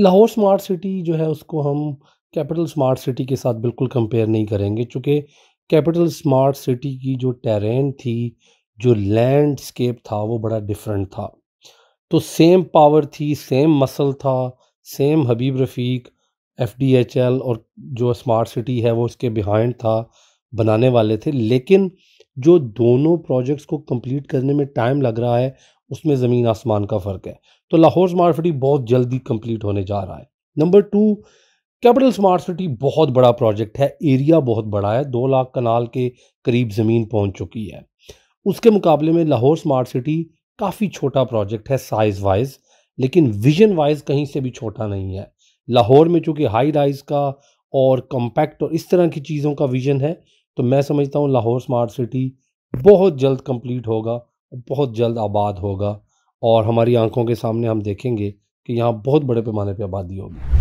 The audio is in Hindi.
लाहौर स्मार्ट सिटी जो है उसको हम कैपिटल स्मार्ट सिटी के साथ बिल्कुल कंपेयर नहीं करेंगे चूँकि कैपिटल स्मार्ट सिटी की जो टेरेन थी जो लैंडस्केप था वो बड़ा डिफरेंट था तो सेम पावर थी सेम मसल था same Habib Rafiq F D H L और जो स्मार्ट सिटी है वो उसके बिहाइंड था बनाने वाले थे लेकिन जो दोनों प्रोजेक्ट्स को कंप्लीट करने में टाइम लग रहा है उसमें ज़मीन आसमान का फ़र्क है तो लाहौर स्मार्ट सिटी बहुत जल्दी कंप्लीट होने जा रहा है number two capital smart city बहुत बड़ा प्रोजेक्ट है एरिया बहुत बड़ा है दो लाख कनाल के करीब ज़मीन पहुंच चुकी है उसके मुकाबले में लाहौर स्मार्ट सिटी काफ़ी छोटा प्रोजेक्ट है साइज़ वाइज लेकिन विजन वाइज कहीं से भी छोटा नहीं है लाहौर में चूँकि हाई राइज का और कम्पैक्ट और इस तरह की चीज़ों का विजन है तो मैं समझता हूँ लाहौर स्मार्ट सिटी बहुत जल्द कम्प्लीट होगा बहुत जल्द आबाद होगा और हमारी आंखों के सामने हम देखेंगे कि यहाँ बहुत बड़े पैमाने पर आबादी होगी